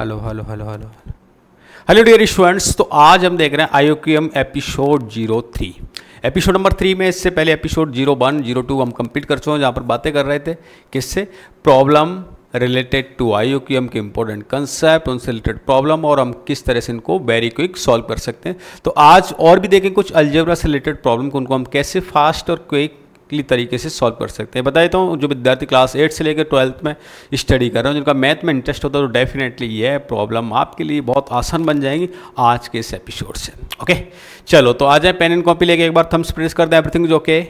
Hello hello hello hello hello dear students तो आज हम देख रहे हैं IOQM episode zero three episode number three में इससे पहले episode zero one zero two हम कंप्लीट कर चुके हैं जहाँ पर बातें कर रहे थे किससे problem related to I O के इम्पोर्टेंट कंसेप्ट उनसे रिलेटेड प्रॉब्लम और हम किस तरह से इनको वेरी क्विक सॉल्व कर सकते हैं तो आज और भी देखें कुछ अलजेब्रा से रिलेटेड प्रॉब्लम को उनको हम कैसे फास्ट और क्विक क्लिक तरीके से सॉल्व कर सकते हैं बता तो हूँ जो विद्यार्थी क्लास एट से लेकर ट्वेल्थ में स्टडी कर रहे हैं जिनका मैथ में इंटरेस्ट होता है तो डेफिनेटली ये प्रॉब्लम आपके लिए बहुत आसान बन जाएगी आज के इस एपिसोड से ओके चलो तो आ जाए पेन एंड कॉपी लेके एक बार थम्स प्रेस कर दें एवरीथिंग जो के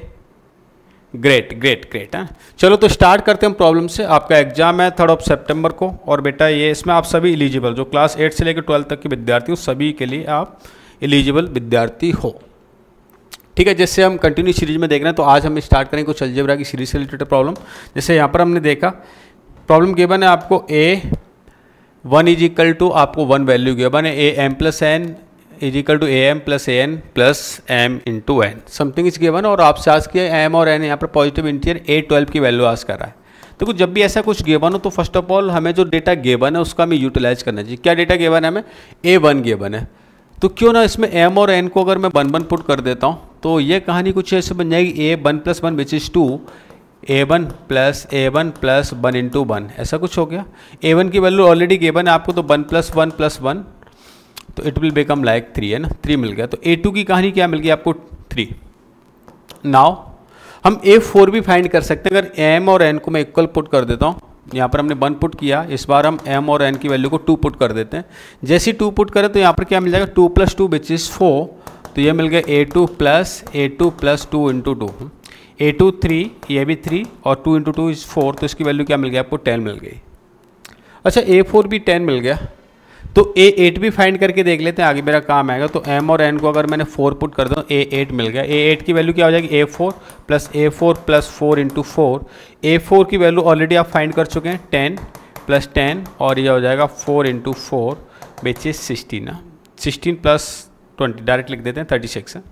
ग्रेट ग्रेट ग्रेट है चलो तो स्टार्ट करते हैं प्रॉब्लम से आपका एग्जाम है थर्ड ऑफ सेप्टेम्बर को और बेटा ये इसमें आप सभी एलिजिबल जो क्लास एट से लेकर ट्वेल्थ तक के विद्यार्थी हो सभी के लिए आप एलिजिबल विद्यार्थी हो ठीक है जैसे हम कंटिन्यू सीरीज में देख रहे हैं तो आज हम स्टार्ट करें कुछ अलजेबरा की सीरीज से रिलेटेड प्रॉब्लम जैसे यहाँ पर हमने देखा प्रॉब्लम के है आपको a one is equal to आपको वन वैल्यू के है a m plus n is equal to a m plus a n plus m into n something is given और आपसे आज के एम और एन यहाँ पर पॉजिटिव इंटीरियर ए ट्वेल्व की वैल्यू आज कर रहा है देखो तो कुछ जब भी ऐसा कुछ गेवन हो तो फर्स्ट ऑफ ऑल हमें जो डेटा गेवन है उसका हमें यूटिलाइज करना चाहिए क्या डेटा गेवन है हमें ए वन गेवन है तो क्यों ना इसमें एम और एन को अगर मैं वन वन पुट कर देता हूँ तो ये कहानी कुछ ऐसे बन जाएगी a one plus one which is two a one plus a one plus one into one ऐसा कुछ हो गया ए वन की वैल्यू ऑलरेडी गिवन है आपको तो one plus one plus one तो it will become like three है ना थ्री मिल गया तो ए टू की कहानी क्या मिल गई आपको थ्री नाव हम ए फोर भी फाइंड कर सकते हैं अगर एम और एन को मैं इक्वल पुट कर देता हूँ यहाँ पर हमने वन पुट किया इस बार हम एम और एन की वैल्यू को टू पुट कर देते हैं जैसे टू पुट करें तो यहाँ पर क्या मिल जाएगा two plus two which is four तो ये मिल गया a two plus a two plus two into two a two three ये भी थ्री और two into two is four तो इसकी वैल्यू क्या मिल गया आपको टेन मिल गई अच्छा ए फोर भी टेन मिल गया तो ए एट भी फाइंड करके देख लेते हैं आगे मेरा काम आएगा तो एम और एन को अगर मैंने फोर पुट कर दूँ ए एट मिल गया ए एट की वैल्यू क्या हो जाएगी a four plus a four plus four into four a four की वैल्यू ऑलरेडी आप फाइंड कर चुके हैं टेन प्लस टेन और ये हो जाएगा फोर इंटू फोर बेचिए sixteen sixteen plus twenty direct लिख देते हैं थर्टी सिक्स है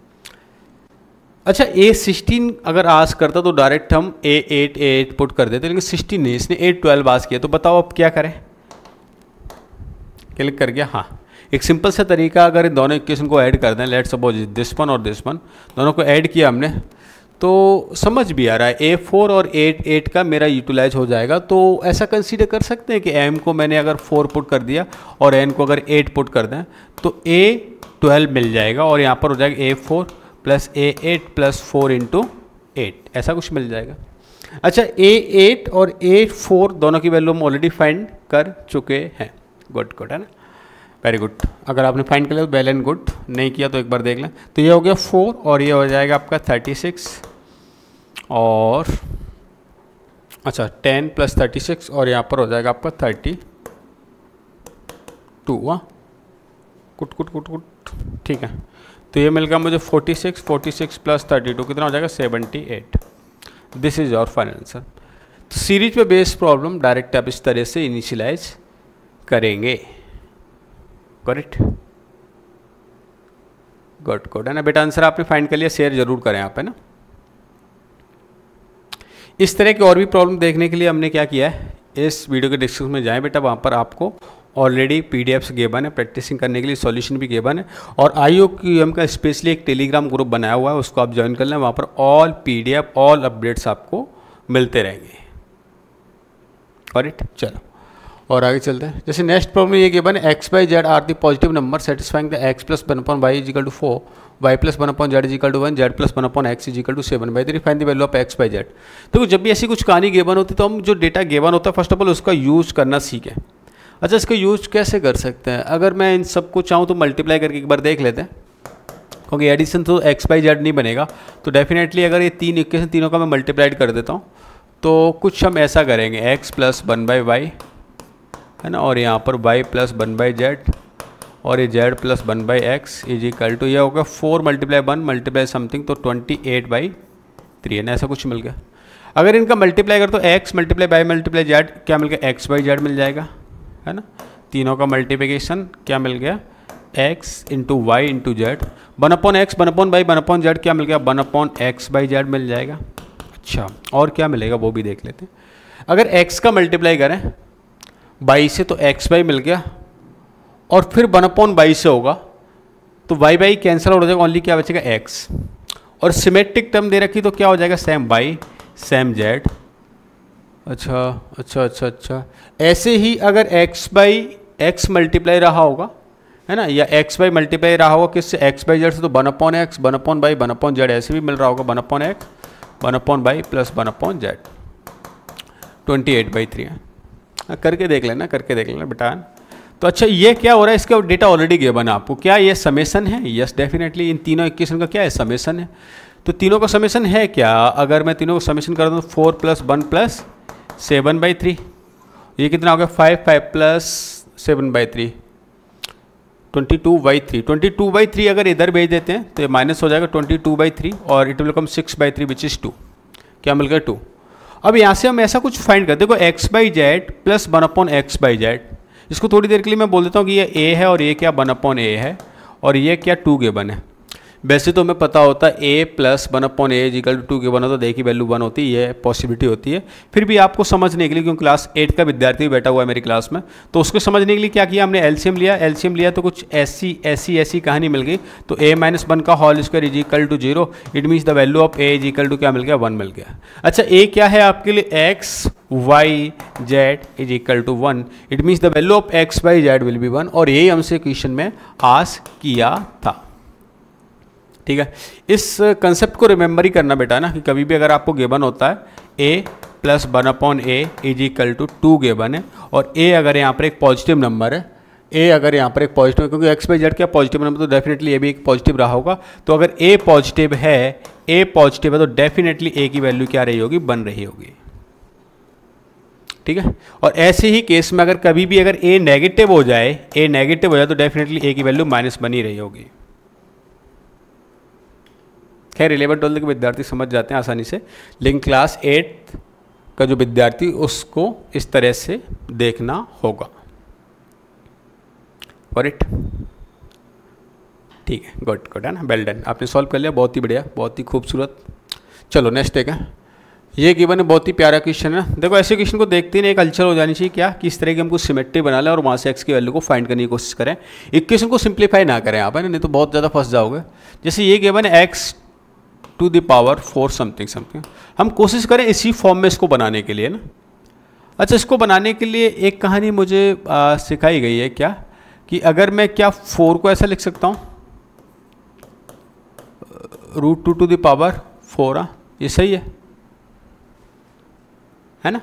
अच्छा ए सिक्सटीन अगर आस करता तो डायरेक्ट हम A eight A eight put कर देते लेकिन सिक्सटीन नहीं इसने ए ट्वेल्व आस किया तो बताओ अब क्या करें क्लिक कर गया हाँ एक सिंपल सा तरीका अगर इन दोनों इक्वेशन को ऐड कर दें लेट सपोज दिस वन और दिस वन दोनों को ऐड किया हमने तो समझ भी आ रहा है ए फोर और एट एट का मेरा यूटिलाइज हो जाएगा तो ऐसा कंसीडर कर सकते हैं कि एम को मैंने अगर फोर पुट कर दिया और एन को अगर एट पुट कर दें तो ए ट्वेल्व मिल जाएगा और यहाँ पर हो जाएगा A four plus A eight plus four into eight ऐसा कुछ मिल जाएगा अच्छा ए एट और ए फोर दोनों की वैल्यू हम ऑलरेडी फाइंड कर चुके हैं गुड गुड है ना वेरी गुड अगर आपने फाइंड कर लिया तो वेल एंड गुड नहीं किया तो एक बार देख लें तो ये हो गया फोर और ये हो जाएगा आपका थर्टी सिक्स और अच्छा टेन प्लस थर्टी सिक्स और यहाँ पर हो जाएगा आपका थर्टी टू वाह कुट कुट कुट कुट ठीक है तो ये मिल गया मुझे 46 46 प्लस 32 कितना हो जाएगा 78 this is your final answer तो सीरीज पे बेस्ड प्रॉब्लम डायरेक्ट आप इस तरह से इनिशियलाइज करेंगे करेक्ट गुड गुड है ना बेटा आंसर आपने फाइंड कर लिया शेयर जरूर करें आप है ना इस तरह की और भी प्रॉब्लम देखने के लिए हमने क्या किया है इस वीडियो के डिस्क्रिप्शन में जाएं बेटा वहां पर आपको ऑलरेडी एफ्स गेबन है प्रैक्टिसिंग करने के लिए सॉल्यूशन भी गेबन है और आई एम का स्पेशली एक टेलीग्राम ग्रुप बनाया हुआ है उसको आप ज्वाइन कर लें वहाँ पर all P D F all updates आपको मिलते रहेंगे और इट चलो और आगे चलते हैं जैसे नेक्स्ट प्रॉब्लम ये गेबन है X by Z are the positive number satisfying the X plus one upon Y is equal to four Y plus one upon Z is equal to one Z plus one upon X is equal to seven by the find the value of X by Z तो जब भी ऐसी कुछ कहानी गेबन होती है तो हम जो डेटा गेबन होता है फर्स्ट ऑफ ऑल उसका यूज करना सीखें अच्छा इसको यूज कैसे कर सकते हैं अगर मैं इन सबको चाहूँ तो मल्टीप्लाई करके एक बार देख लेते हैं क्योंकि एडिशन तो एक्स बाई जेड नहीं बनेगा तो डेफिनेटली अगर ये तीन इक्वेशन तीनों का मैं मल्टीप्लाइड कर देता हूँ तो कुछ हम ऐसा करेंगे X plus one by Y है ना और यहाँ पर Y plus one by Z और ये Z plus one by X is equal to यह होगा four multiply one multiply something तो ट्वेंटी एट बाई थ्री है ना ऐसा कुछ मिल गया अगर इनका मल्टीप्लाई कर तो X multiply Y multiply Z क्या मिल गया एक्स बाई जेड मिल जाएगा है ना तीनों का मल्टीप्लिकेशन क्या मिल गया x into Y into Z one upon X one upon Y one upon Z क्या मिल गया one upon X by Z मिल जाएगा अच्छा और क्या मिलेगा वो भी देख लेते हैं अगर x का मल्टीप्लाई करें बाई से तो एक्स बाई मिल गया और फिर वन अपॉन बाई से होगा तो y बाई कैंसिल हो जाएगा ओनली क्या बचेगा x और सिमेट्रिक टर्म दे रखी तो क्या हो जाएगा सेम y सेम जेड अच्छा अच्छा अच्छा अच्छा ऐसे ही अगर x बाई एक्स मल्टीप्लाई रहा होगा है ना या x बाई मल्टीप्लाई रहा होगा किससे x बाई जेड से तो one upon X one upon Y one upon Z ऐसे भी मिल रहा होगा one upon X one upon Y plus one upon Z twenty eight by three है करके देख लेना करके देख लेना बेटा तो अच्छा ये क्या हो रहा है इसका डेटा ऑलरेडी गिवन है आपको क्या ये समेसन है यस डेफिनेटली इन तीनों इक्वेशन का क्या है समेसन है तो तीनों का समेसन है क्या अगर मैं तीनों का समेसन कर दूँ four plus one plus seven by three ये कितना हो गया five five plus seven by three twenty two by three twenty two by three अगर इधर भेज देते हैं तो ये माइनस हो जाएगा ट्वेंटी टू बाई थ्री और it will come six by three which is two क्या मिल गया टू अब यहाँ से हम ऐसा कुछ फाइंड करते देखो X by Z plus one upon X by Z इसको थोड़ी देर के लिए मैं बोल देता हूँ कि ये ए है और ये क्या वन अपॉन ए है और ये क्या टू के बन है वैसे तो हमें पता होता है A plus one upon A equal to two two one होता है ए की वैल्यू वन होती है ये पॉसिबिलिटी होती है फिर भी आपको समझने के लिए क्योंकि क्लास एट का विद्यार्थी भी बैठा हुआ है मेरी क्लास में तो उसको समझने के लिए क्या किया हमने एलसीएम लिया एलसीएम लिया तो कुछ ऐसी ऐसी ऐसी कहानी मिल गई तो ए माइनस वन का whole square equal to zero it means the value of A equal to क्या मिल गया वन मिल गया अच्छा ए क्या है आपके लिए X Y Z is equal to one it means the value of X Y Z will be one और यही हमसे क्वेश्चन में आस किया था ठीक है इस कंसेप्ट को रिमेंबर ही करना बेटा ना कि कभी भी अगर आपको गेबन होता है A plus one upon A is equal to two given है और ए अगर यहाँ पर एक पॉजिटिव नंबर है ए अगर यहाँ पर एक पॉजिटिव क्योंकि एक्स पे जेड क्या पॉजिटिव नंबर तो डेफिनेटली ये भी एक पॉजिटिव रहा होगा तो अगर ए पॉजिटिव है ए पॉजिटिव है तो डेफिनेटली ए की वैल्यू क्या रही होगी बन रही होगी ठीक है और ऐसे ही केस में अगर कभी भी अगर ए नेगेटिव हो जाए ए नेगेटिव हो जाए तो डेफिनेटली ए की वैल्यू माइनस बनी रही होगी खैर इलेवन ट्वेल्थ के विद्यार्थी समझ जाते हैं आसानी से लेकिन क्लास एट का जो विद्यार्थी उसको इस तरह से देखना होगा और इट ठीक है गुड गुड है ना वेल डन आपने सॉल्व कर लिया बहुत ही बढ़िया बहुत ही खूबसूरत चलो नेक्स्ट एक है ये गिवन है बहुत ही प्यारा क्वेश्चन है देखो ऐसे क्वेश्चन को देखते ही नहीं एक अल्चर हो जानी चाहिए क्या किस तरह की हमको सिमेट्री बना लें और वहाँ से एक्स की वैल्यू को फाइंड करने की कोशिश करें इक्वेशन को सिंप्लीफाई ना करें आप है ना नहीं तो बहुत ज़्यादा फंस जाओगे जैसे ये गिवन है X to the power four something something हम कोशिश करें इसी फॉर्म में इसको बनाने के लिए ना अच्छा इसको बनाने के लिए एक कहानी मुझे सिखाई गई है क्या कि अगर मैं क्या फोर को ऐसा लिख सकता हूँ root two to the power four हाँ ये सही है है ना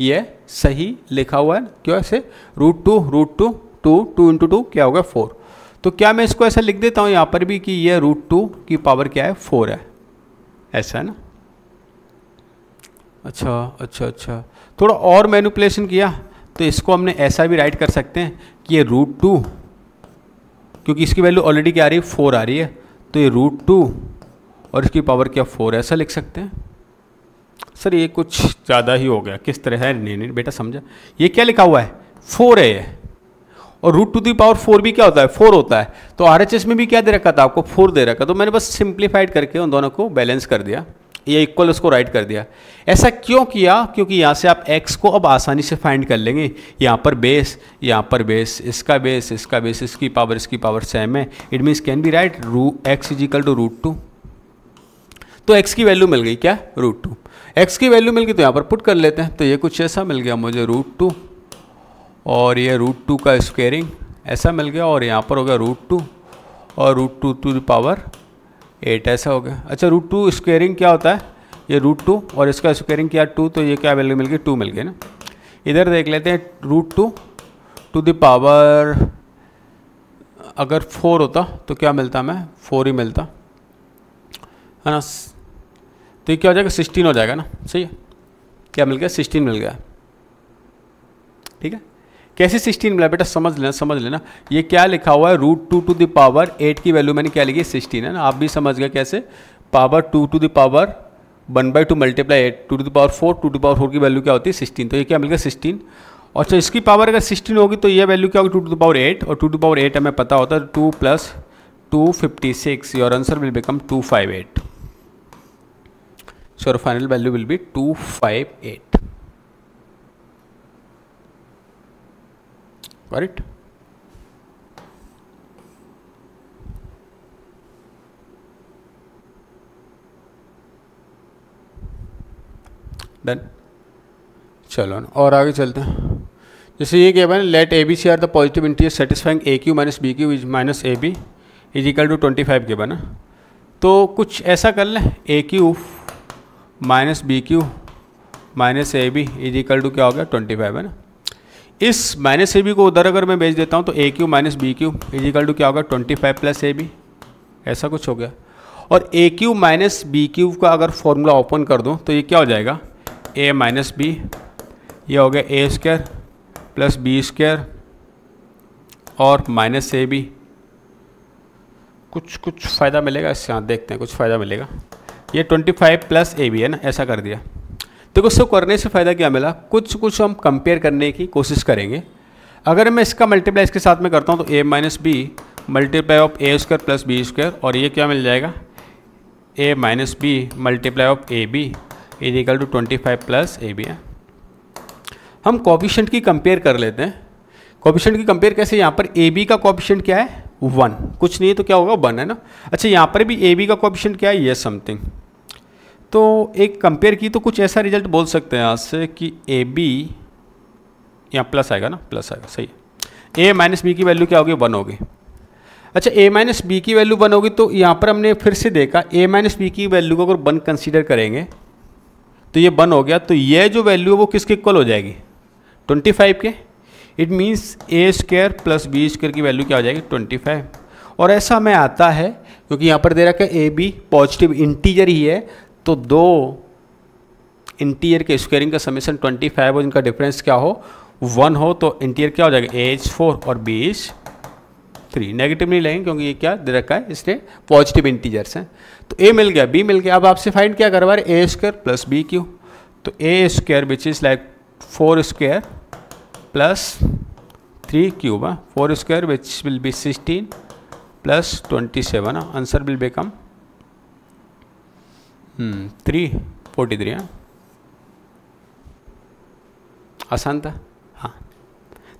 ये सही लिखा हुआ है क्यों ऐसे root two root two two two into two क्या होगा फोर तो क्या मैं इसको ऐसा लिख देता हूँ यहाँ पर भी कि ये रूट टू की पावर क्या है फोर है ऐसा है ना अच्छा अच्छा अच्छा थोड़ा और मैनुपलेशन किया तो इसको हमने ऐसा भी राइट कर सकते हैं कि ये रूट टू क्योंकि इसकी वैल्यू ऑलरेडी क्या आ रही है फोर आ रही है तो ये रूट टू और इसकी पावर क्या फोर ऐसा लिख सकते हैं सर ये कुछ ज़्यादा ही हो गया किस तरह है नहीं नहीं बेटा समझा ये क्या लिखा हुआ है फोर है और root two the power four भी क्या होता है फोर होता है तो आर में भी क्या दे रखा था आपको फोर दे रखा तो मैंने बस सिंप्लीफाइड करके उन दोनों को बैलेंस कर दिया ये इक्वल उसको राइट कर दिया ऐसा क्यों किया क्योंकि यहाँ से आप एक्स को अब आसानी से फाइंड कर लेंगे यहाँ पर बेस यहाँ पर बेस इसका बेस इसका बेस इसकी पावर इसकी पावर सेम है it means can be write root X is equal to root two तो एक्स की वैल्यू मिल गई क्या रूट टू एक्स की वैल्यू मिल गई तो यहाँ पर पुट कर लेते हैं तो ये कुछ ऐसा मिल गया मुझे रूट टू और ये रूट टू का स्क्वेयरिंग ऐसा मिल गया और यहाँ पर हो गया रूट टू और root two to power eight ऐसा हो गया अच्छा रूट टू स्क्वेयरिंग क्या होता है ये रूट टू और इसका स्क्वेयरिंग किया टू तो ये क्या मिल मिल गई टू मिल गया ना इधर देख लेते हैं root two to the power अगर फोर होता तो क्या मिलता मैं फोर ही मिलता है ना तो ये क्या हो जाएगा सिक्सटीन हो जाएगा ना सही है क्या मिल गया सिक्सटीन मिल गया ठीक है कैसे सिक्सटीन मिला बेटा समझ लेना समझ लेना ये क्या लिखा हुआ है root two to the power eight की वैल्यू मैंने क्या लिखी है सिक्सटीन है ना आप भी समझ गए कैसे power two to the power one by two multiply eight two to the power four two to power four की वैल्यू क्या होती है सिक्सटीन तो ये क्या मिल गया सिक्सटीन और अच्छा इसकी पावर अगर सिक्सटीन होगी तो ये वैल्यू क्या होगी two to the power eight और टू टू पावर एट हमें पता होता है two plus two fifty six your answer will become two five eight final value will be two five eight correct done चलो ना और आगे चलते हैं जैसे ये क्या बने let A B C are the positive integer satisfying A cube minus B cube is minus A B is equal to twenty five के बना तो कुछ ऐसा कर लें A cube minus B cube minus A B is equal to क्या हो गया ट्वेंटी फाइव है ना इस माइनस ए बी को उधर अगर मैं भेज देता हूँ तो A cube minus B cube equal to क्या होगा twenty five plus A B ऐसा कुछ हो गया और A cube minus B cube का अगर फॉर्मूला ओपन कर दूँ तो ये क्या हो जाएगा ए माइनस बी ये हो गया A square plus B square और माइनस ए बी कुछ कुछ फ़ायदा मिलेगा इससे हाँ देखते हैं कुछ फ़ायदा मिलेगा ये twenty five plus A B है ना ऐसा कर दिया देखो इसको करने से फ़ायदा क्या मिला कुछ कुछ हम कंपेयर करने की कोशिश करेंगे अगर मैं इसका मल्टीप्लाई इसके साथ में करता हूँ तो A minus B multiply of A square plus B square और ये क्या मिल जाएगा A minus B multiply of A B is equal to twenty five plus A B है हम कॉपिशेंट की कंपेयर कर लेते हैं कॉपिशेंट की कंपेयर कैसे यहाँ पर ए बी का कॉपिशेंट क्या है वन कुछ नहीं है तो क्या होगा वन है ना अच्छा यहाँ पर भी ए बी का कॉपिशेंट क्या है ये समथिंग तो एक कंपेयर की तो कुछ ऐसा रिजल्ट बोल सकते हैं आज से कि ए बी यहाँ प्लस आएगा ना प्लस आएगा सही है ए माइनस बी की वैल्यू क्या होगी वन होगी अच्छा ए माइनस बी की वैल्यू वन होगी तो यहाँ पर हमने फिर से देखा ए माइनस बी की वैल्यू को अगर वन कंसीडर करेंगे तो ये वन हो गया तो ये जो वैल्यू है वो किसके इक्वल हो जाएगी ट्वेंटी फाइव के it means A square plus B square की वैल्यू क्या हो जाएगी ट्वेंटी फाइव और ऐसा हमें आता है क्योंकि यहाँ पर दे रखा है ए बी पॉजिटिव इंटीजर ही है तो दो इंटीरियर के स्क्वेयरिंग का समीशन 25 हो जिनका डिफरेंस क्या हो वन हो तो इंटीरियर क्या हो जाएगा एच फोर और बी एच थ्री नेगेटिव नहीं लेंगे क्योंकि ये क्या दे रखा है इसने पॉजिटिव इंटीजर्स हैं तो ए मिल गया बी मिल गया अब आपसे फाइंड क्या करवा रहे A square plus B cube तो A square which is like four square plus three cube four square which will be sixteen plus twenty seven answer will become three forty three आसान था हाँ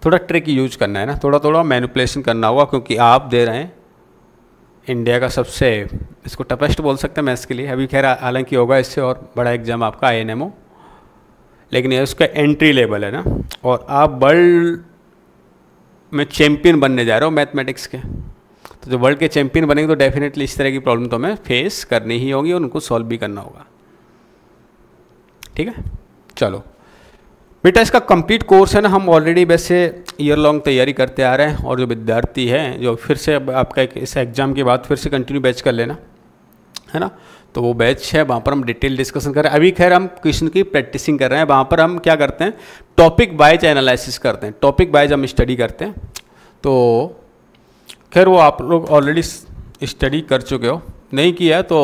थोड़ा trick use करना है ना थोड़ा थोड़ा मैनुपलेसन करना होगा क्योंकि आप दे रहे हैं इंडिया का सबसे इसको टफेस्ट बोल सकते हैं मैथ्स के लिए अभी खैर हालांकि होगा इससे और बड़ा एग्जाम आपका आई लेकिन ये उसका एंट्री लेवल है ना और आप वर्ल्ड में चैम्पियन बनने जा रहे हो मैथमेटिक्स के तो जो वर्ल्ड के चैंपियन बनेंगे तो डेफिनेटली इस तरह की प्रॉब्लम तो हमें फेस करनी ही होगी और उनको सॉल्व भी करना होगा ठीक है चलो बेटा इसका कंप्लीट कोर्स है ना हम ऑलरेडी वैसे ईयर लॉन्ग तैयारी करते आ रहे हैं और जो विद्यार्थी हैं जो फिर से अब आपका एक, इस एग्ज़ाम के बाद फिर से कंटिन्यू बैच कर लेना है ना तो वो बैच है वहाँ पर हम डिटेल डिस्कशन कर रहे हैं अभी खैर हम क्वेश्चन की प्रैक्टिसिंग कर रहे हैं वहाँ पर हम क्या करते हैं टॉपिक वाइज एनालिसिस करते हैं टॉपिक वाइज हम स्टडी करते हैं तो खैर वो आप लोग ऑलरेडी स्टडी कर चुके हो नहीं किया तो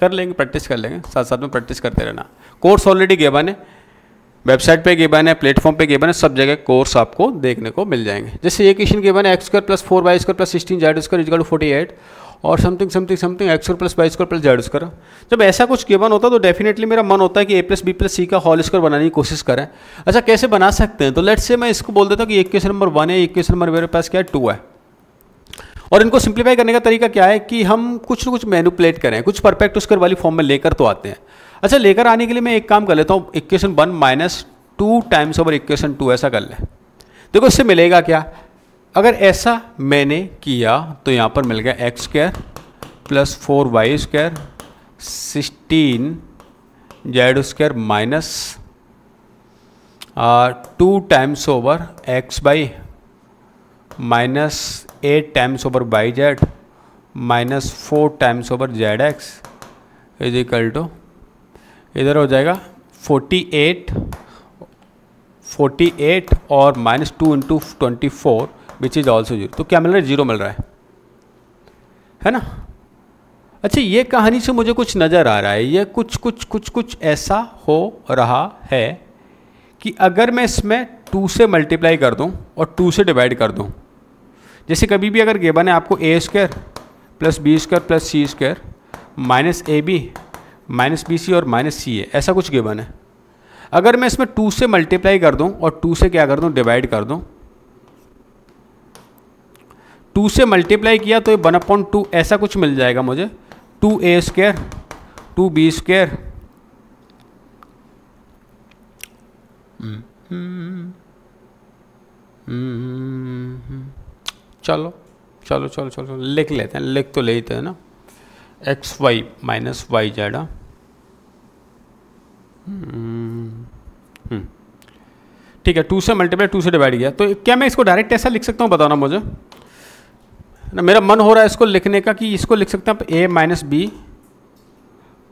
कर लेंगे प्रैक्टिस कर लेंगे साथ साथ में प्रैक्टिस करते रहना कोर्स ऑलरेडी गेबन है वेबसाइट पे गेबन है प्लेटफॉर्म पे गेबन है सब जगह कोर्स आपको देखने को मिल जाएंगे जैसे ये क्वेश्चन गेबन है X square plus four Y square plus sixteen Z square equal forty eight और something something something X square plus Y square plus Z square जब ऐसा कुछ गेबन होता है तो डेफिनेटली मेरा मन होता है कि A plus B plus C का हॉल स्क्वायर बनाने की कोशिश करें अच्छा कैसे बना सकते हैं तो लेट से मैं इसको बोल देता हूँ कि एक क्वेश्चन नंबर वन है एक क्वेश्चन नंबर मेरे पास क्या है टू है और इनको सिंप्लीफाई करने का तरीका क्या है कि हम कुछ ना कुछ मैनुपलेट करें कुछ परफेक्ट उसकर वाली फॉर्म में लेकर तो आते हैं अच्छा लेकर आने के लिए मैं एक काम कर लेता हूँ equation one minus two times over equation two ऐसा कर लें देखो इससे मिलेगा क्या अगर ऐसा मैंने किया तो यहाँ पर मिल गया X square plus four Y square sixteen Z square minus two times over X Y minus eight times over Y Z minus four times over Z X is equal to इधर हो जाएगा फोर्टी एट फोर्टी एट और minus two into twenty four which is also zero तो क्या मिल रहा है zero मिल रहा है है ना अच्छा ये कहानी से मुझे कुछ नज़र आ रहा है ये कुछ कुछ कुछ कुछ ऐसा हो रहा है कि अगर मैं इसमें टू से मल्टीप्लाई कर दूँ और टू से डिवाइड कर दूँ जैसे कभी भी अगर गेबन है आपको A square plus B square plus C square minus A B minus B C और माइनस सी ए ऐसा कुछ गेबन है अगर मैं इसमें टू से मल्टीप्लाई कर दूं और टू से क्या कर दूं डिवाइड कर दूं टू से मल्टीप्लाई किया तो ये वन अपॉइंट टू ऐसा कुछ मिल जाएगा मुझे two A square two B square hmm चलो चलो चलो चलो लिख लेते हैं लिख तो लेते हैं ना X Y minus Y Z हाँ। हम्म, हम्म। ठीक है टू से मल्टीप्लाई टू से डिवाइड किया तो क्या मैं इसको डायरेक्ट ऐसा लिख सकता हूँ बताना मुझे ना मेरा मन हो रहा है इसको लिखने का कि इसको लिख सकते हैं ए माइनस बी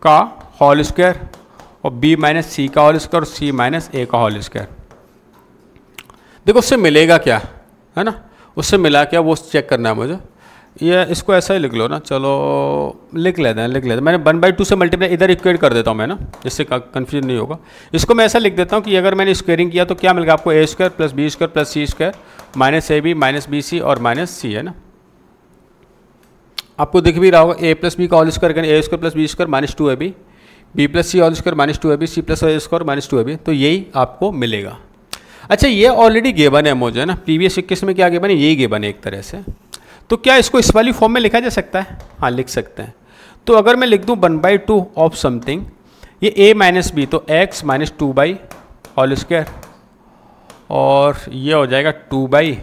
का होल स्क्वायर और बी माइनस सी का होल स्क्वायर और सी माइनस ए का होल स्क्वायर देखो उससे मिलेगा क्या है ना उससे मिला के वो चेक करना है मुझे ये इसको ऐसा ही लिख लो ना चलो लिख लेते हैं लिख लेते हैं मैंने वन बाई टू से मल्टीप्लाई इधर इक्वेट कर देता हूँ मैं ना जिससे कन्फ्यूजन नहीं होगा इसको मैं ऐसा लिख देता हूँ कि अगर मैंने स्क्वेयरिंग किया तो क्या मिलेगा आपको A square plus B square plus C square minus A B minus B C और माइनस सी है ना आपको दिख भी रहा होगा ए प्लस बी का whole square A square plus B square minus two A B B plus C whole square minus two A B C plus A square minus two A B तो यही आपको मिलेगा अच्छा ये already गेबन है mojo है ना प्रीवियस इक्कीस में क्या गेबन है यही गेबन है एक तरह से तो क्या इसको इस वाली फॉर्म में लिखा जा सकता है हाँ लिख सकते हैं तो अगर मैं लिख दूँ one by two of something ये ए माइनस बी तो x minus two by all square और ये हो जाएगा two by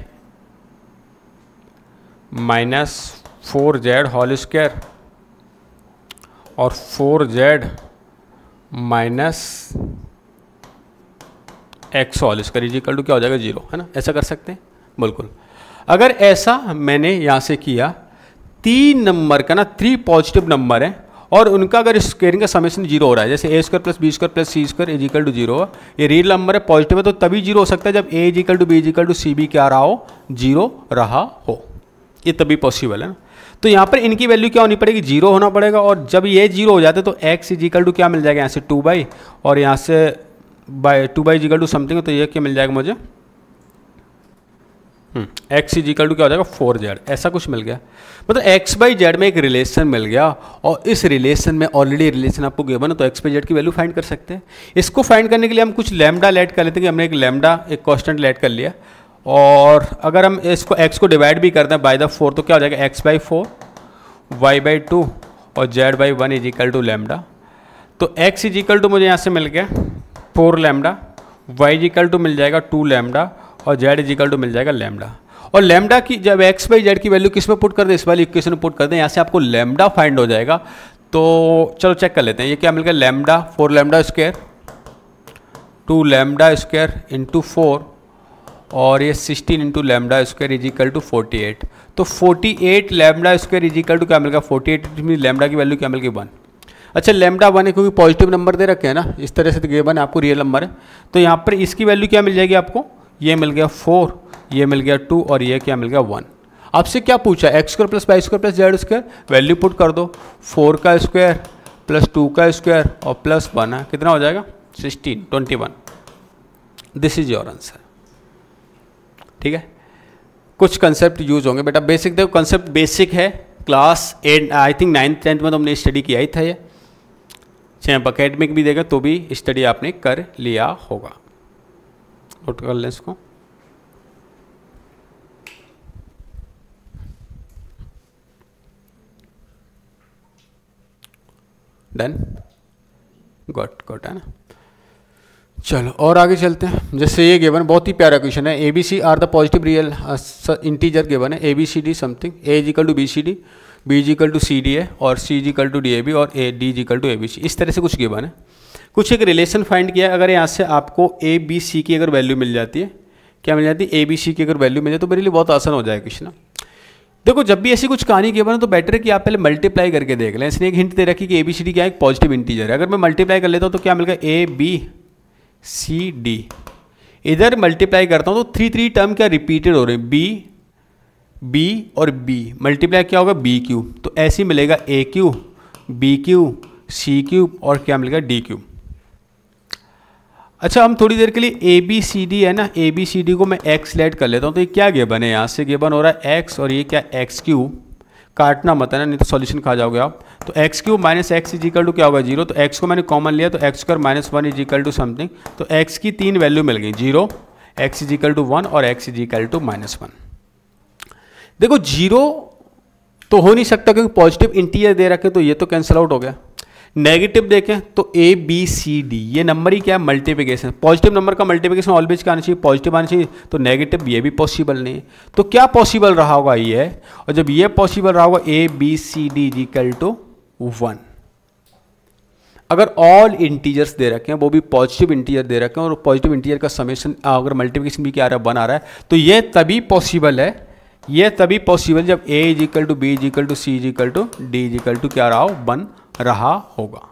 minus four z whole square और four z minus x all इसका इज इक्वल टू क्या हो जाएगा जीरो है ना ऐसा कर सकते हैं बिल्कुल अगर ऐसा मैंने यहाँ से किया तीन नंबर का ना थ्री पॉजिटिव नंबर है और उनका अगर स्क्वेयरिंग का समेशन जीरो हो रहा है जैसे a square plus B square plus C square is equal to zero ये रियल नंबर है पॉजिटिव है तो तभी जीरो हो सकता है जब a is equal to b is equal to c b क्या रहा हो जीरो रहा हो ये तभी पॉसिबल है ना तो यहाँ पर इनकी वैल्यू क्या होनी पड़ेगी जीरो होना पड़ेगा और जब ये जीरो हो जाता है तो एक्स इज इक्वल टू क्या मिल जाएगा यहाँ से टू बाई और यहाँ से by two by equal to something तो ये क्या मिल जाएगा मुझे एक्स इजिकल टू क्या हो जाएगा फोर जेड ऐसा कुछ मिल गया मतलब एक्स बाई जेड में एक रिलेशन मिल गया और इस रिलेशन में ऑलरेडी रिलेशन आपको गिवन है तो एक्स बाई जेड की वैल्यू फाइंड कर सकते हैं इसको फाइंड करने के लिए हम कुछ लेमडा लेट कर लेते हैं कि हमने एक लेमडा एक कॉन्स्टेंट लेट कर लिया और अगर हम इसको एक्स को डिवाइड भी करते हैं बाय द फोर तो क्या हो जाएगा x by four y by two और z by one is equal to lambda तो एक्स इजिकल टू मुझे यहाँ से मिल गया four lambda y is equal to मिल जाएगा टू लैमडा और जेड इजिकल टू मिल जाएगा लैमडा और लेमडा की जब एक्स बाई जेड की वैल्यू किस में पुट कर दें इस वाली इक्वेशन में पुट कर दें यहाँ से आपको लेमडा फाइंड हो जाएगा तो चलो चेक कर लेते हैं ये क्या मिल गया lambda four lambda square two lambda square into four और ये sixteen into lambda square is equal to forty eight तो forty eight lambda square is equal to क्या मिल गया फोर्टी एट लेमडा की वैल्यू क्या मिल गई वन अच्छा लेमडा वन है क्योंकि पॉजिटिव नंबर दे रखे हैं ना इस तरह से तो है आपको रियल नंबर है तो यहाँ पर इसकी वैल्यू क्या मिल जाएगी आपको ये मिल गया फोर ये मिल गया टू और ये क्या मिल गया वन आपसे क्या पूछा x square plus y square plus Z square value put कर दो फोर का स्क्वायर प्लस टू का स्क्वायर और प्लस वन है कितना हो जाएगा sixteen twenty one this is your answer ठीक है कुछ कंसेप्ट यूज होंगे बेटा बेसिक देखो कंसेप्ट बेसिक है class eight I think ninth tenth में तो हमने स्टडी किया ही था ये चाहे आप अकेडमिक भी देगा तो भी स्टडी आपने कर लिया होगा नोट कर लें इसको डन गॉट गॉट है ना चलो और आगे चलते हैं जैसे ये गेवन बहुत ही प्यारा क्वेश्चन है A B C are the positive real integer given है A B C D something a is equal to b C d b equal to C D A और सी जी equal to D A B और A D G equal to A B C इस तरह से कुछ given है कुछ एक relation find किया अगर यहाँ से आपको ए बी सी की अगर वैल्यू मिल जाती है क्या मिल जाती है ए बी सी की अगर वैल्यू मिल जाए तो मेरे लिए बहुत आसान हो जाएगा क्वेश्चन देखो जब भी ऐसी कुछ कहानी की है तो बेटर है कि आप पहले मल्टीप्लाई करके देख लें इसने एक हिंट दे रखी कि ए बी सी डी क्या एक पॉजिटिव इंटीजर है अगर मैं मल्टीप्लाई कर लेता हूँ तो क्या मिल गया ए बी सी डी इधर मल्टीप्लाई करता हूँ तो थ्री थ्री टर्म क्या रिपीटेड हो रहे हैं बी बी और बी मल्टीप्लाई क्या होगा बी क्यूब तो ऐसे ही मिलेगा a cube b cube c cube और क्या मिलेगा डी क्यूब अच्छा हम थोड़ी देर के लिए ए बी सी डी है ना ए बी सी डी को मैं एक्स लेट कर लेता हूँ तो ये क्या गेबन है यहाँ से गेबन हो रहा है एक्स और ये क्या एक्स क्यूब काटना मत है ना नहीं तो सॉल्यूशन खा जाओगे आप तो x cube minus x is equal to क्या होगा जीरो तो एक्स को मैंने कॉमन लिया तो x square minus one is equal to something तो एक्स की तीन वैल्यू मिल गई zero x is equal to one और x is equal to minus one देखो जीरो तो हो नहीं सकता क्योंकि पॉजिटिव इंटीजर दे रखे तो ये तो कैंसिल आउट हो गया नेगेटिव देखें तो ए बी सी डी ये नंबर ही क्या है मल्टीप्लिकेशन पॉजिटिव नंबर का मल्टीप्लिकेशन ऑलवेज का आना चाहिए पॉजिटिव आना चाहिए तो नेगेटिव ये भी पॉसिबल नहीं है तो क्या पॉसिबल रहा होगा ये और जब ये पॉसिबल रहा होगा a B C d is equal to one अगर ऑल इंटीजर्स दे रखे हैं वो भी पॉजिटिव इंटीजर दे रखे हैं और पॉजिटिव इंटीजर का समेशन अगर मल्टीप्लिकेशन भी क्या आ रहा है वन आ रहा है तो ये तभी पॉसिबल है ये तभी पॉसिबल जब a is equal to b is equal to c is equal to d is equal to क्या रहा हो बन रहा होगा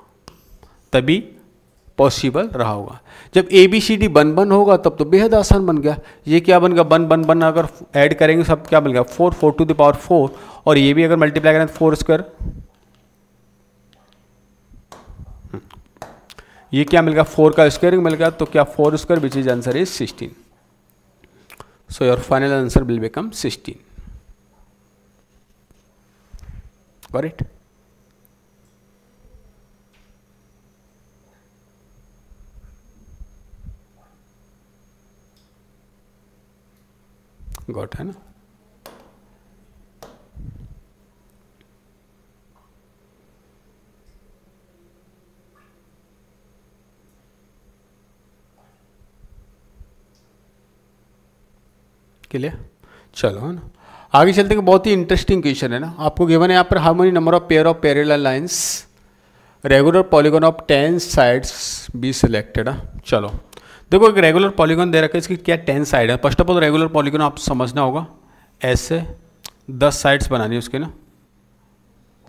तभी पॉसिबल रहा होगा जब ए बी सी डी बन बन होगा तब तो बेहद आसान बन गया ये क्या बन गया बन बन बन अगर ऐड करेंगे सब क्या बन गया four four to the power four और ये भी अगर मल्टीप्लाई करें तो फोर स्क्वायर हम्म। ये क्या मिल गया फोर का स्क्वायरिंग मिल गया तो क्या four square which is answer is sixteen So your final answer will become 16. Got it? Got it? लिए चलो है ना आगे चलते हैं बहुत ही इंटरेस्टिंग क्वेश्चन है ना आपको गिवन है यहाँ पर how many number of pair of parallel lines regular polygon of ten sides be selected है चलो देखो एक रेगुलर पॉलीगोन दे रखा है इसकी क्या टेन साइड है first of all regular polygon आप समझना होगा ऐसे दस साइड्स बनानी है उसके ना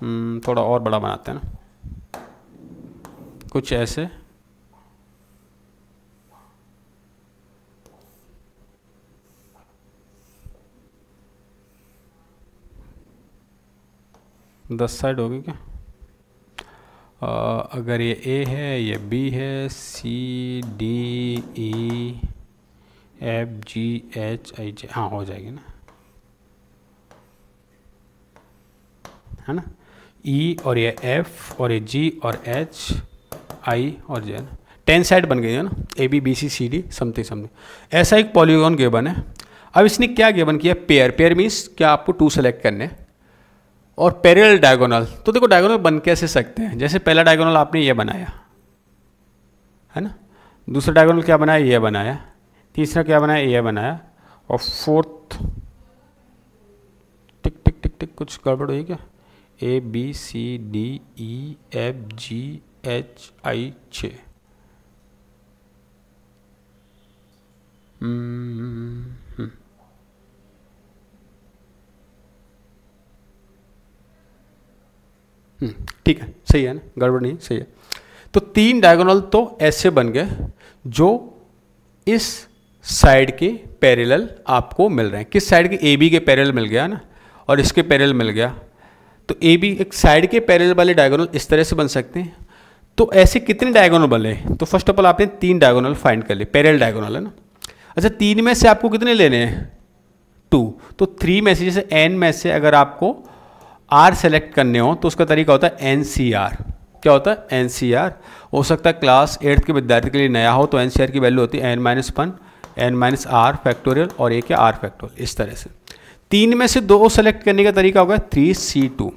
हम्म, थोड़ा और बड़ा बनाते हैं ना कुछ ऐसे दस साइड होगी क्या आ, अगर ये ए है ये बी है C D E F G H I J हाँ हो जाएगी ना है ना ई e और ये एफ और ये जी और एच आई और जे ना टेन साइड बन गई है ना A B B C C D something something ऐसा एक पॉलीगॉन गेबन है अब इसने क्या गेबन किया पेयर पेयर मीन्स क्या आपको टू सेलेक्ट करने हैं और पैरेलल डायगोनल तो देखो डायगोनल बन कैसे सकते हैं जैसे पहला डायगोनल आपने ये बनाया है ना दूसरा डायगोनल क्या बनाया ये बनाया तीसरा क्या बनाया ये बनाया और फोर्थ टिक टिक टिक टिक कुछ गड़बड़ हुई क्या A B C D E F G H I छ हम्म, ठीक है सही है ना गड़बड़ नहीं सही है तो तीन डायगोनल तो ऐसे बन गए जो इस साइड के पैरेलल आपको मिल रहे हैं किस साइड के ए बी के पैरेलल मिल गया ना और इसके पैरेलल मिल गया तो ए बी एक साइड के पैरेलल वाले डायगोनल इस तरह से बन सकते हैं तो ऐसे कितने डायगोनल बने तो फर्स्ट ऑफ ऑल आपने तीन डायगोनल फाइंड कर लिए पैरेलल डायगोनल है ना अच्छा तीन में से आपको कितने लेने हैं टू तो थ्री में से जैसे एन में से अगर आपको आर सेलेक्ट करने हो तो उसका तरीका होता है एन सी आर क्या होता है एन सी आर हो सकता है क्लास एट्थ के विद्यार्थी के लिए नया हो तो एन सी आर की वैल्यू होती है n minus one n minus r factorial और एक है आर फैक्टोरियल इस तरह से तीन में से दो सेलेक्ट करने का तरीका होगा थ्री सी टू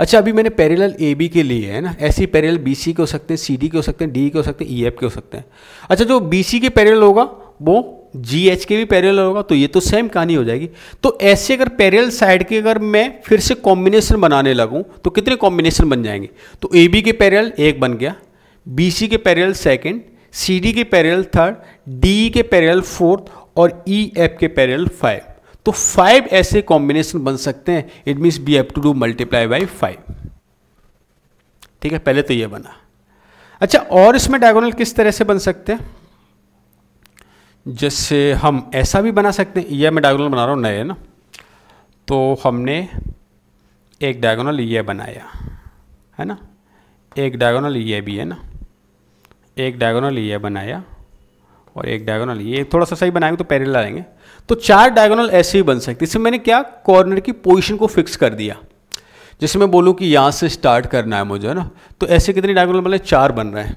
अच्छा अभी मैंने पैरेलल ए बी के लिए है ना ऐसी पैरेलल बी सी के हो सकते हैं सी डी के हो सकते हैं डी e के हो सकते हैं ई e एफ के हो सकते हैं अच्छा जो बी सी के पैरेलल होगा वो जी एच के भी पैरेलल होगा तो ये तो सेम कहानी हो जाएगी तो ऐसे अगर पैरेलल साइड के अगर मैं फिर से कॉम्बिनेशन बनाने लगूँ तो कितने कॉम्बिनेशन बन जाएंगे तो ए बी के पैरेलल एक बन गया बी सी के पैरेलल सेकेंड सी डी के पैरेलल थर्ड डी ई के पैरेलल फोर्थ और ई e, एफ के पैरेलल फाइव तो फाइव ऐसे कॉम्बिनेशन बन सकते हैं it means B F to do multiply by five ठीक है पहले तो ये बना अच्छा और इसमें डायगोनल किस तरह से बन सकते हैं जिससे हम ऐसा भी बना सकते हैं यह मैं डायगोनल बना रहा हूँ नए ना तो हमने एक डायगोनल ये e बनाया है ना एक डायगोनल ये e भी है ना एक डायगोनल ये e बनाया और एक डायगोनल ये थोड़ा सा सही बनाएंगे तो पैरेलल आएंगे तो चार डायगोनल ऐसे ही बन सकते इससे मैंने क्या कॉर्नर की पोजीशन को फिक्स कर दिया जैसे मैं बोलूँ कि यहाँ से स्टार्ट करना है मुझे है ना तो ऐसे कितने डायगोनल बने चार बन रहे हैं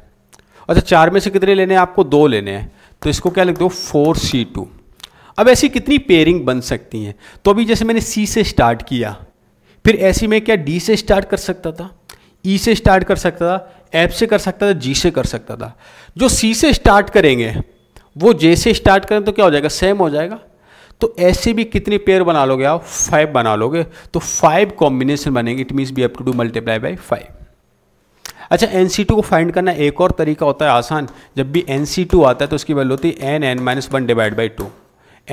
अच्छा चार में से कितने लेने हैं आपको दो लेने हैं तो इसको क्या लिख दो फोर सी टू अब ऐसी कितनी पेयरिंग बन सकती हैं तो अभी जैसे मैंने सी से स्टार्ट किया फिर ऐसी में क्या डी से स्टार्ट कर सकता था ई e से स्टार्ट कर सकता था एफ से कर सकता था जी से कर सकता था जो सी से स्टार्ट करेंगे वो जे से स्टार्ट करें तो क्या हो जाएगा सेम हो जाएगा तो ऐसे भी कितने पेयर बना लोगे आप फाइव बना लोगे तो फाइव कॉम्बिनेशन बनेंगे it means be up to do multiply by five अच्छा एन सी टू को फाइंड करना एक और तरीका होता है आसान जब भी एन सी टू आता है तो उसकी वैल्यू होती है n n minus one divide by two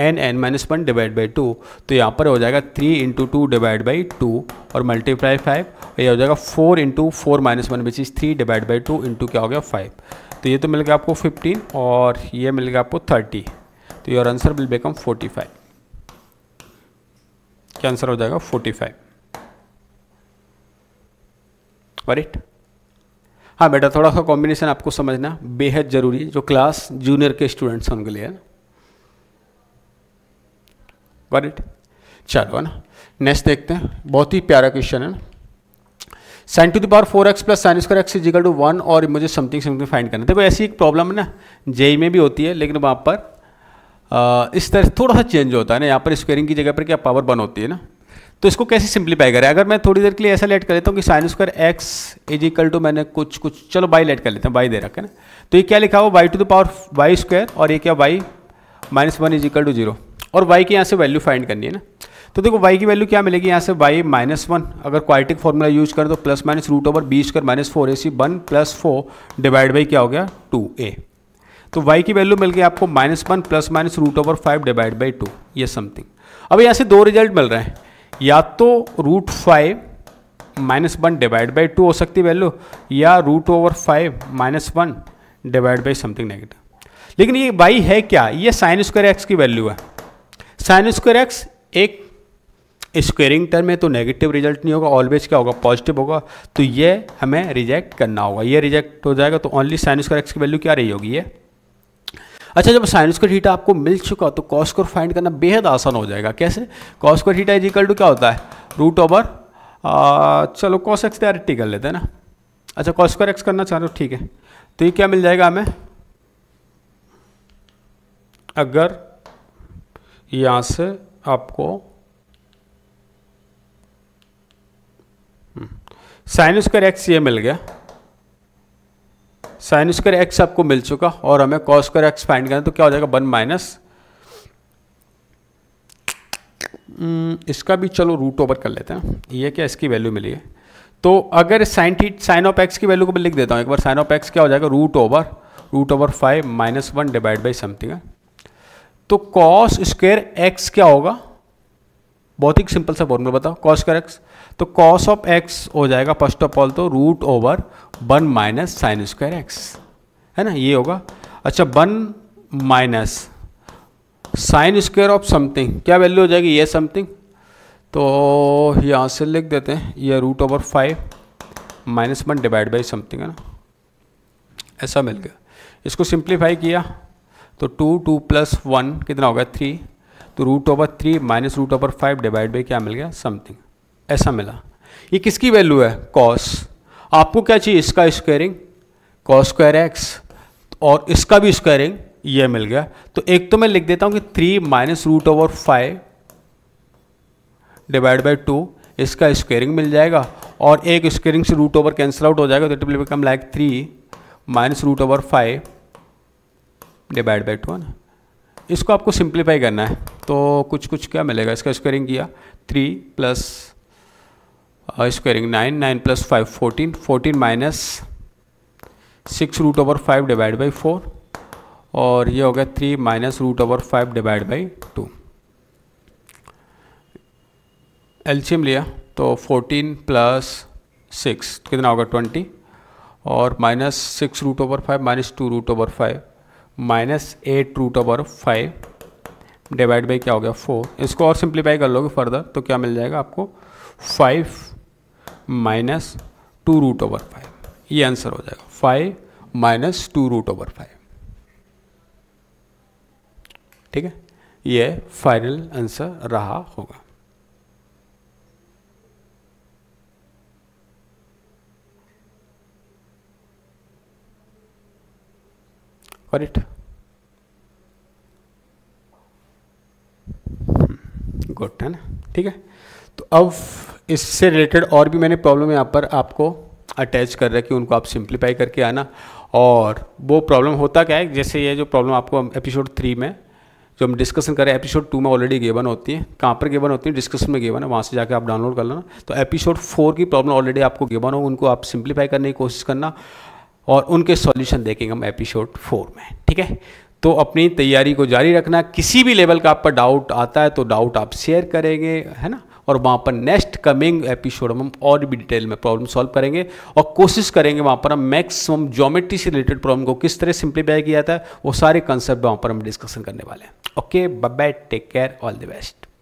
n n minus one divide by two तो यहाँ पर हो जाएगा three into two divide by two और मल्टीप्लाई फाइव और यह हो जाएगा four into four minus one बीच three divide by two into क्या हो गया फाइव तो ये तो मिल गया आपको फिफ्टीन और ये मिल गया आपको थर्टी तो your answer will become forty five क्या आंसर हो जाएगा फोर्टी फाइव राइट हाँ बेटा थोड़ा सा कॉम्बिनेशन आपको समझना बेहद ज़रूरी है जो क्लास जूनियर के स्टूडेंट्स हैं उनके लिए गॉट इट चलो है ना नेक्स्ट देखते हैं बहुत ही प्यारा क्वेश्चन है sine to the power four x plus sine square x is equal to one और मुझे समथिंग समथिंग फाइंड करना देखो ऐसी एक प्रॉब्लम है ना जेई में भी होती है लेकिन वहाँ पर आ, इस तरह थोड़ा सा चेंज होता है ना यहाँ पर स्क्वेयरिंग की जगह पर क्या पावर वन होती है ना तो इसको कैसे सिंप्लीफाई करें अगर मैं थोड़ी देर के लिए ऐसा लेट कर लेता हूँ कि sine square x is equal to मैंने कुछ कुछ चलो बाई लेट कर लेते हैं बाई दे रखा है ना तो ये क्या लिखा हुआ y to the power y square और ये क्या y minus one is equal to zero और वाई की यहाँ से वैल्यू फाइंड करनी है ना तो देखो वाई की वैल्यू क्या मिलेगी यहाँ से वाई माइनस वन अगर क्वाइटिक फॉर्मूला यूज करें तो plus minus root over b square minus four a c one plus four divide by क्या हो गया टू ए तो y की वैल्यू मिल गई आपको minus one plus minus root over five divide by two ये समथिंग अब यहाँ से दो रिजल्ट मिल रहे हैं या तो root five minus one divide by two हो सकती वैल्यू या root over five minus one divide by something negative लेकिन ये वाई है क्या ये साइन स्क्वायर एक्स की वैल्यू है साइन स्क्वायर एक्स एक स्क्वेयरिंग टर्म है तो नेगेटिव रिजल्ट नहीं होगा ऑलवेज क्या होगा पॉजिटिव होगा तो ये हमें रिजेक्ट करना होगा ये रिजेक्ट हो जाएगा तो ओनली साइन स्क्वायर एक्स की वैल्यू क्या रही होगी ये अच्छा जब साइन स्क्वायर थीटा आपको मिल चुका तो कॉस स्क्वायर फाइंड करना बेहद आसान हो जाएगा कैसे cos square theta is equal to क्या होता है रूट ओवर चलो कॉस एक्स डायरेक्ट कर लेते हैं ना अच्छा कॉस स्क्वायर एक्स करना चाह रहे हो ठीक है तो ये क्या मिल जाएगा हमें अगर यहाँ से आपको साइन स्क्वायर एक्स ये मिल गया साइन स्क्वायर एक्स आपको मिल चुका और हमें कॉस स्क्वायर एक्स फाइंड करना तो क्या हो जाएगा वन माइनस हम्म, इसका भी चलो रूट ओवर कर लेते हैं ये क्या इसकी वैल्यू मिली है तो अगर साइन थी साइन ऑफ एक्स की वैल्यू को मैं लिख देता हूँ एक बार साइन ऑफ एक्स क्या हो जाएगा root over root over five minus one divide by something है तो कॉस स्क्वेयर एक्स क्या होगा बहुत ही सिंपल सा फॉर्मूला बताओ कॉस स्क्वायर एक्स तो कॉस ऑफ एक्स हो जाएगा फर्स्ट ऑफ ऑल तो root over one minus sine square x है ना ये होगा अच्छा one minus sine square of something क्या वैल्यू हो जाएगी ये समथिंग तो यहाँ से लिख देते हैं ये root over five minus one divide by something है ना ऐसा मिल गया इसको सिंप्लीफाई किया तो टू टू प्लस वन कितना हो गया थ्री तो root over three minus root over five divide by क्या मिल गया समथिंग ऐसा मिला ये किसकी वैल्यू है कॉस आपको क्या चाहिए इसका स्क्वायरिंग कॉस स्क्वायर एक्स और इसका भी स्क्वायरिंग ये मिल गया तो एक तो मैं लिख देता हूँ कि three minus root over five divide by two इसका स्क्वायरिंग मिल जाएगा और एक स्क्वायरिंग से रूट ओवर कैंसिल आउट हो जाएगा तो it will become like three minus root over five divide by two है ना इसको आपको सिंप्लीफाई करना है तो कुछ कुछ क्या मिलेगा इसका स्क्वायरिंग किया three plus squaring nine nine plus five fourteen fourteen minus six root over five divide by four और ये हो गया three minus root over five divide by two एल्शियम लिया तो फोर्टीन प्लस सिक्स कितना होगा ट्वेंटी और minus six root over five minus two root over five minus eight root over five divide by क्या हो गया फोर इसको और सिंप्लीफाई कर लोगे फर्दर तो क्या मिल जाएगा आपको five minus two root over five ये आंसर हो जाएगा five minus two root over five ठीक है ये फाइनल आंसर रहा होगा करेक्ट गुड hmm, है ना ठीक है तो अब इससे रिलेटेड और भी मैंने प्रॉब्लम यहाँ पर आपको अटैच कर रहा है कि उनको आप सिंप्लीफाई करके आना और वो प्रॉब्लम होता क्या है जैसे ये जो प्रॉब्लम आपको एपिसोड थ्री में जो हम डिस्कशन करें एपिसोड टू में ऑलरेडी गेवन होती है कहाँ पर गेवन होती है डिस्कशन में गेवन है वहाँ से जाकर आप डाउनलोड कर लेना तो एपिसोड फोर की प्रॉब्लम ऑलरेडी आपको गेवन हो उनको आप सिंप्लीफाई करने की कोशिश करना और उनके सॉल्यूशन देखेंगे हम एपिसोड फोर में ठीक है तो अपनी तैयारी को जारी रखना किसी भी लेवल का आप पर डाउट आता है तो डाउट आप शेयर करेंगे है ना और वहाँ पर नेक्स्ट कमिंग एपिसोड में हम और भी डिटेल में प्रॉब्लम सॉल्व करेंगे और कोशिश करेंगे वहाँ पर हम मैक्सिमम ज्योमेट्री से रिलेटेड प्रॉब्लम को किस तरह सिंप्लीफाई किया जाता है वो सारे कंसेप्ट वहाँ पर हम डिस्कशन करने वाले हैं okay bye take care all the best